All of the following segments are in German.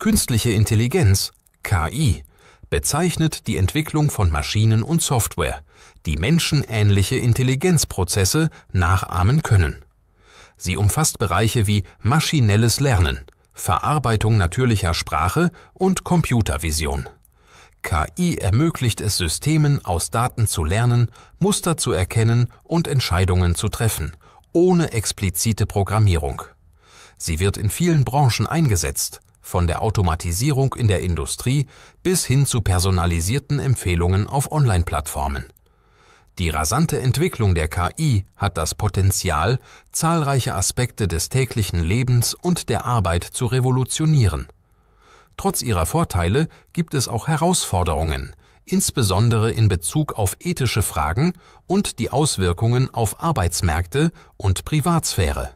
Künstliche Intelligenz, KI, bezeichnet die Entwicklung von Maschinen und Software, die menschenähnliche Intelligenzprozesse nachahmen können. Sie umfasst Bereiche wie maschinelles Lernen, Verarbeitung natürlicher Sprache und Computervision. KI ermöglicht es Systemen, aus Daten zu lernen, Muster zu erkennen und Entscheidungen zu treffen, ohne explizite Programmierung. Sie wird in vielen Branchen eingesetzt, von der Automatisierung in der Industrie bis hin zu personalisierten Empfehlungen auf Online-Plattformen. Die rasante Entwicklung der KI hat das Potenzial, zahlreiche Aspekte des täglichen Lebens und der Arbeit zu revolutionieren. Trotz ihrer Vorteile gibt es auch Herausforderungen, insbesondere in Bezug auf ethische Fragen und die Auswirkungen auf Arbeitsmärkte und Privatsphäre.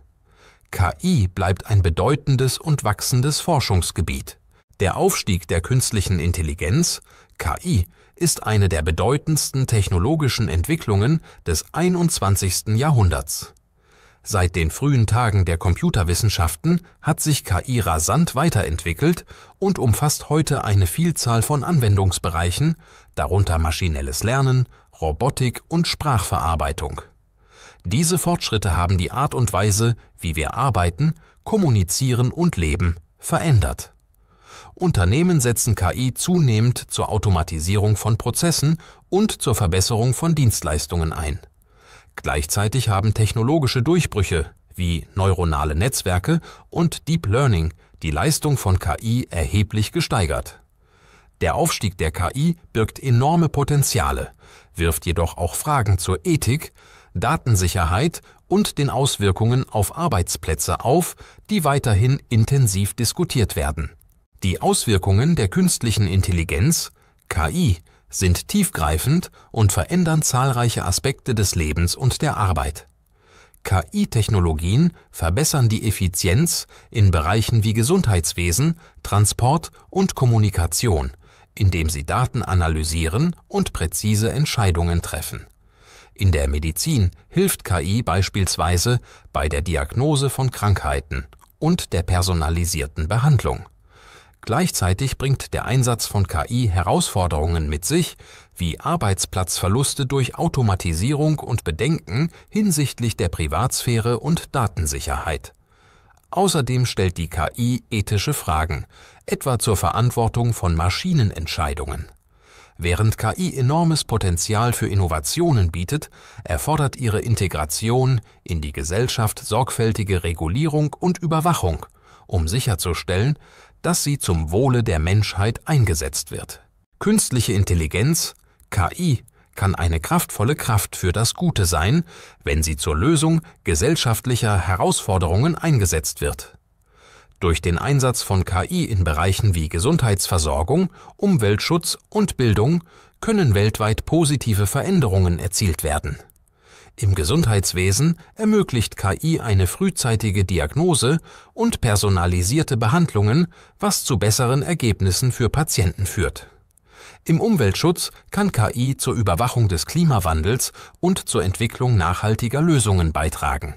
KI bleibt ein bedeutendes und wachsendes Forschungsgebiet. Der Aufstieg der künstlichen Intelligenz, KI, ist eine der bedeutendsten technologischen Entwicklungen des 21. Jahrhunderts. Seit den frühen Tagen der Computerwissenschaften hat sich KI rasant weiterentwickelt und umfasst heute eine Vielzahl von Anwendungsbereichen, darunter maschinelles Lernen, Robotik und Sprachverarbeitung. Diese Fortschritte haben die Art und Weise, wie wir arbeiten, kommunizieren und leben, verändert. Unternehmen setzen KI zunehmend zur Automatisierung von Prozessen und zur Verbesserung von Dienstleistungen ein. Gleichzeitig haben technologische Durchbrüche wie neuronale Netzwerke und Deep Learning die Leistung von KI erheblich gesteigert. Der Aufstieg der KI birgt enorme Potenziale, wirft jedoch auch Fragen zur Ethik, Datensicherheit und den Auswirkungen auf Arbeitsplätze auf, die weiterhin intensiv diskutiert werden. Die Auswirkungen der künstlichen Intelligenz KI sind tiefgreifend und verändern zahlreiche Aspekte des Lebens und der Arbeit. KI-Technologien verbessern die Effizienz in Bereichen wie Gesundheitswesen, Transport und Kommunikation, indem sie Daten analysieren und präzise Entscheidungen treffen. In der Medizin hilft KI beispielsweise bei der Diagnose von Krankheiten und der personalisierten Behandlung. Gleichzeitig bringt der Einsatz von KI Herausforderungen mit sich, wie Arbeitsplatzverluste durch Automatisierung und Bedenken hinsichtlich der Privatsphäre und Datensicherheit. Außerdem stellt die KI ethische Fragen, etwa zur Verantwortung von Maschinenentscheidungen. Während KI enormes Potenzial für Innovationen bietet, erfordert ihre Integration in die Gesellschaft sorgfältige Regulierung und Überwachung, um sicherzustellen, dass sie zum Wohle der Menschheit eingesetzt wird. Künstliche Intelligenz, KI, kann eine kraftvolle Kraft für das Gute sein, wenn sie zur Lösung gesellschaftlicher Herausforderungen eingesetzt wird durch den Einsatz von KI in Bereichen wie Gesundheitsversorgung, Umweltschutz und Bildung können weltweit positive Veränderungen erzielt werden. Im Gesundheitswesen ermöglicht KI eine frühzeitige Diagnose und personalisierte Behandlungen, was zu besseren Ergebnissen für Patienten führt. Im Umweltschutz kann KI zur Überwachung des Klimawandels und zur Entwicklung nachhaltiger Lösungen beitragen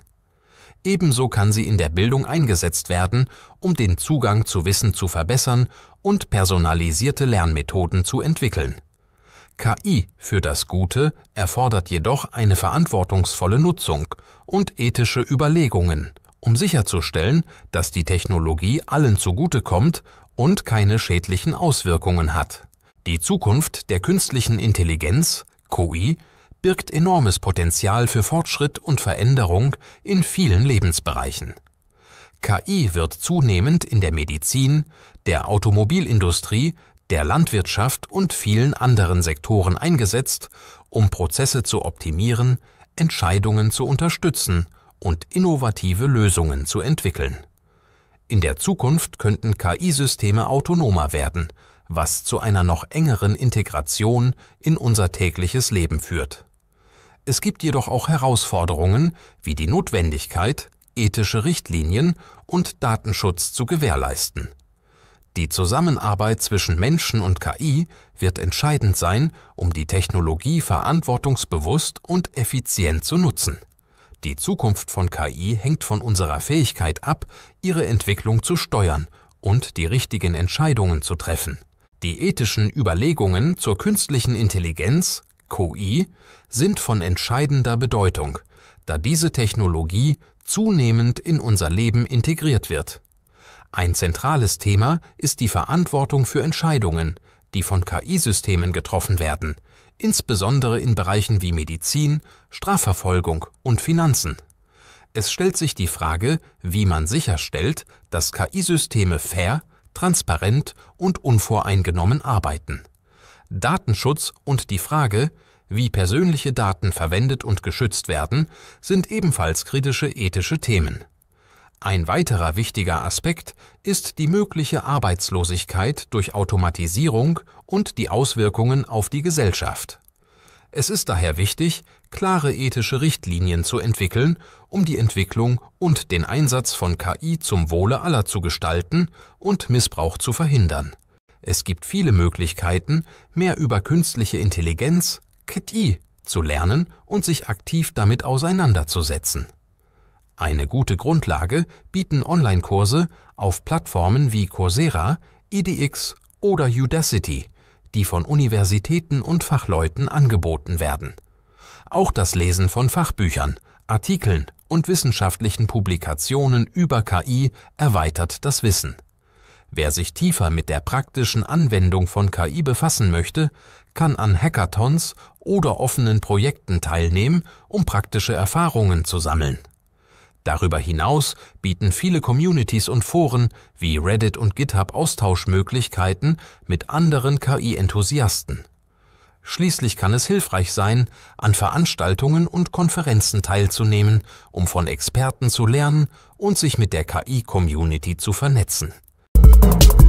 Ebenso kann sie in der Bildung eingesetzt werden, um den Zugang zu Wissen zu verbessern und personalisierte Lernmethoden zu entwickeln. KI für das Gute erfordert jedoch eine verantwortungsvolle Nutzung und ethische Überlegungen, um sicherzustellen, dass die Technologie allen zugutekommt und keine schädlichen Auswirkungen hat. Die Zukunft der künstlichen Intelligenz, KI, birgt enormes Potenzial für Fortschritt und Veränderung in vielen Lebensbereichen. KI wird zunehmend in der Medizin, der Automobilindustrie, der Landwirtschaft und vielen anderen Sektoren eingesetzt, um Prozesse zu optimieren, Entscheidungen zu unterstützen und innovative Lösungen zu entwickeln. In der Zukunft könnten KI-Systeme autonomer werden, was zu einer noch engeren Integration in unser tägliches Leben führt es gibt jedoch auch Herausforderungen wie die Notwendigkeit, ethische Richtlinien und Datenschutz zu gewährleisten. Die Zusammenarbeit zwischen Menschen und KI wird entscheidend sein, um die Technologie verantwortungsbewusst und effizient zu nutzen. Die Zukunft von KI hängt von unserer Fähigkeit ab, ihre Entwicklung zu steuern und die richtigen Entscheidungen zu treffen. Die ethischen Überlegungen zur künstlichen Intelligenz KI sind von entscheidender Bedeutung, da diese Technologie zunehmend in unser Leben integriert wird. Ein zentrales Thema ist die Verantwortung für Entscheidungen, die von KI-Systemen getroffen werden, insbesondere in Bereichen wie Medizin, Strafverfolgung und Finanzen. Es stellt sich die Frage, wie man sicherstellt, dass KI-Systeme fair, transparent und unvoreingenommen arbeiten. Datenschutz und die Frage, wie persönliche Daten verwendet und geschützt werden, sind ebenfalls kritische ethische Themen. Ein weiterer wichtiger Aspekt ist die mögliche Arbeitslosigkeit durch Automatisierung und die Auswirkungen auf die Gesellschaft. Es ist daher wichtig, klare ethische Richtlinien zu entwickeln, um die Entwicklung und den Einsatz von KI zum Wohle aller zu gestalten und Missbrauch zu verhindern. Es gibt viele Möglichkeiten, mehr über künstliche Intelligenz, KI, zu lernen und sich aktiv damit auseinanderzusetzen. Eine gute Grundlage bieten Online-Kurse auf Plattformen wie Coursera, EDX oder Udacity, die von Universitäten und Fachleuten angeboten werden. Auch das Lesen von Fachbüchern, Artikeln und wissenschaftlichen Publikationen über KI erweitert das Wissen. Wer sich tiefer mit der praktischen Anwendung von KI befassen möchte, kann an Hackathons oder offenen Projekten teilnehmen, um praktische Erfahrungen zu sammeln. Darüber hinaus bieten viele Communities und Foren wie Reddit und GitHub Austauschmöglichkeiten mit anderen KI-Enthusiasten. Schließlich kann es hilfreich sein, an Veranstaltungen und Konferenzen teilzunehmen, um von Experten zu lernen und sich mit der KI-Community zu vernetzen. Thank you